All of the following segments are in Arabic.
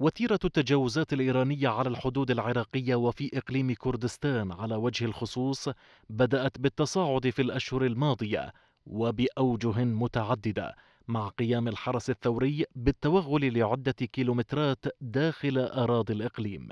وتيرة التجاوزات الإيرانية على الحدود العراقية وفي إقليم كردستان على وجه الخصوص بدأت بالتصاعد في الأشهر الماضية وبأوجه متعددة مع قيام الحرس الثوري بالتوغل لعدة كيلومترات داخل أراضي الإقليم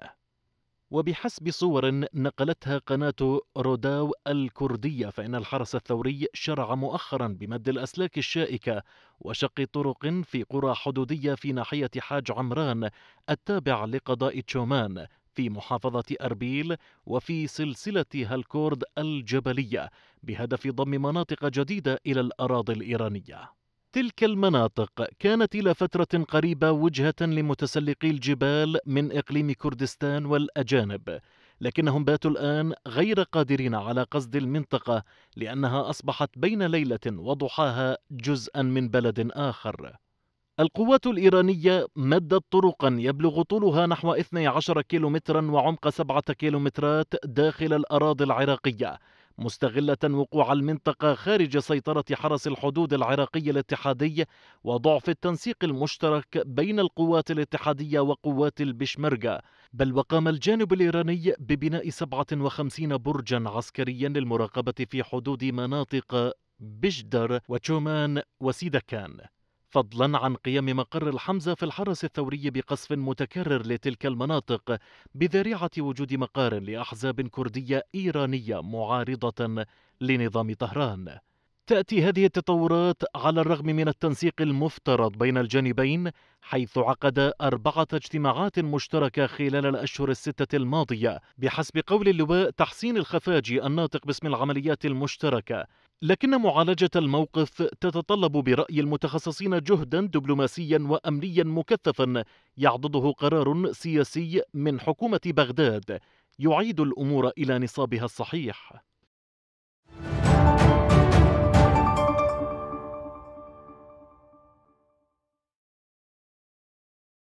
وبحسب صور نقلتها قناة روداو الكردية فإن الحرس الثوري شرع مؤخرا بمد الأسلاك الشائكة وشق طرق في قرى حدودية في ناحية حاج عمران التابع لقضاء تشومان في محافظة أربيل وفي سلسلة هالكورد الجبلية بهدف ضم مناطق جديدة إلى الأراضي الإيرانية تلك المناطق كانت إلى فترة قريبة وجهة لمتسلقي الجبال من إقليم كردستان والأجانب لكنهم باتوا الآن غير قادرين على قصد المنطقة لأنها أصبحت بين ليلة وضحاها جزءا من بلد آخر القوات الإيرانية مدت طرقا يبلغ طولها نحو 12 كيلومترا وعمق 7 كيلومترات داخل الأراضي العراقية مستغلة وقوع المنطقة خارج سيطرة حرس الحدود العراقي الاتحادي وضعف التنسيق المشترك بين القوات الاتحادية وقوات البشمركة بل وقام الجانب الإيراني ببناء 57 برجا عسكريا للمراقبة في حدود مناطق بجدر وتشومان وسيدكان فضلا عن قيام مقر الحمزة في الحرس الثوري بقصف متكرر لتلك المناطق بذريعة وجود مقار لأحزاب كردية إيرانية معارضة لنظام طهران تأتي هذه التطورات على الرغم من التنسيق المفترض بين الجانبين حيث عقد أربعة اجتماعات مشتركة خلال الأشهر الستة الماضية بحسب قول اللواء تحسين الخفاجي الناطق باسم العمليات المشتركة لكن معالجة الموقف تتطلب برأي المتخصصين جهدا دبلوماسيا وأمنيا مكثفا يعضده قرار سياسي من حكومة بغداد يعيد الأمور إلى نصابها الصحيح